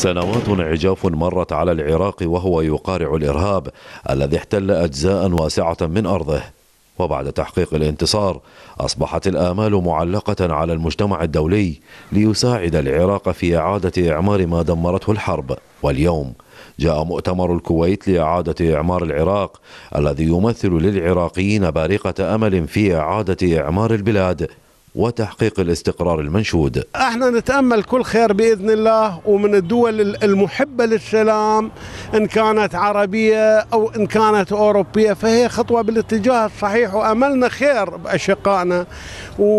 سنوات عجاف مرت على العراق وهو يقارع الإرهاب الذي احتل أجزاء واسعة من أرضه وبعد تحقيق الانتصار أصبحت الآمال معلقة على المجتمع الدولي ليساعد العراق في إعادة إعمار ما دمرته الحرب واليوم جاء مؤتمر الكويت لإعادة إعمار العراق الذي يمثل للعراقيين بارقة أمل في إعادة إعمار البلاد وتحقيق الاستقرار المنشود احنا نتأمل كل خير بإذن الله ومن الدول المحبة للسلام إن كانت عربية أو إن كانت أوروبية فهي خطوة بالاتجاه الصحيح وأملنا خير بأشقائنا و...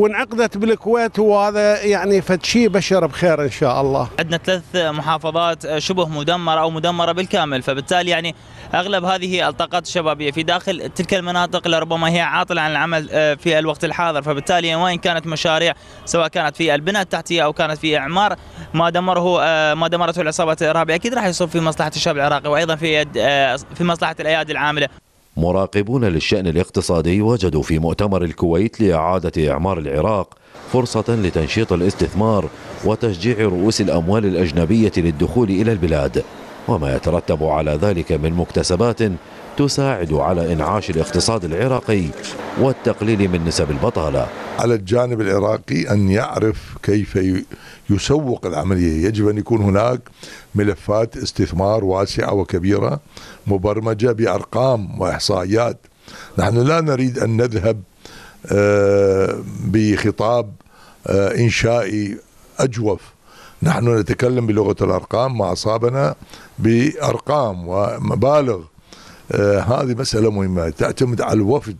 وانعقدت بالكويت وهذا يعني فتشي بشر بخير إن شاء الله عندنا ثلاث محافظات شبه مدمرة أو مدمرة بالكامل فبالتالي يعني أغلب هذه الطاقات الشبابية في داخل تلك المناطق لربما هي عاطلة عن العمل آه، في الوقت الحاضر فبالتالي بالتالي وين كانت مشاريع سواء كانت في البنى التحتيه او كانت في اعمار ما دمره آه، ما دمرته العصابات الارهابيه اكيد راح يصب في مصلحه الشعب العراقي وايضا في آه، في مصلحه الايادي العامله مراقبون للشأن الاقتصادي وجدوا في مؤتمر الكويت لإعادة إعمار العراق فرصة لتنشيط الاستثمار وتشجيع رؤوس الأموال الأجنبية للدخول إلى البلاد وما يترتب على ذلك من مكتسبات تساعد على إنعاش الاقتصاد العراقي والتقليل من نسب البطالة على الجانب العراقي أن يعرف كيف يسوق العملية يجب أن يكون هناك ملفات استثمار واسعة وكبيرة مبرمجة بأرقام وإحصائيات نحن لا نريد أن نذهب آه، بخطاب آه، إنشائي أجوف نحن نتكلم بلغة الأرقام أصابنا بأرقام ومبالغ آه، هذه مسألة مهمة تعتمد على الوفد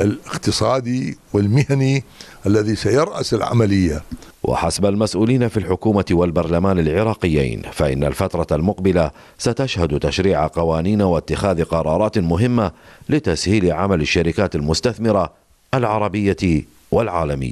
الاقتصادي والمهني الذي سيرأس العملية وحسب المسؤولين في الحكومة والبرلمان العراقيين فإن الفترة المقبلة ستشهد تشريع قوانين واتخاذ قرارات مهمة لتسهيل عمل الشركات المستثمرة العربية والعالمية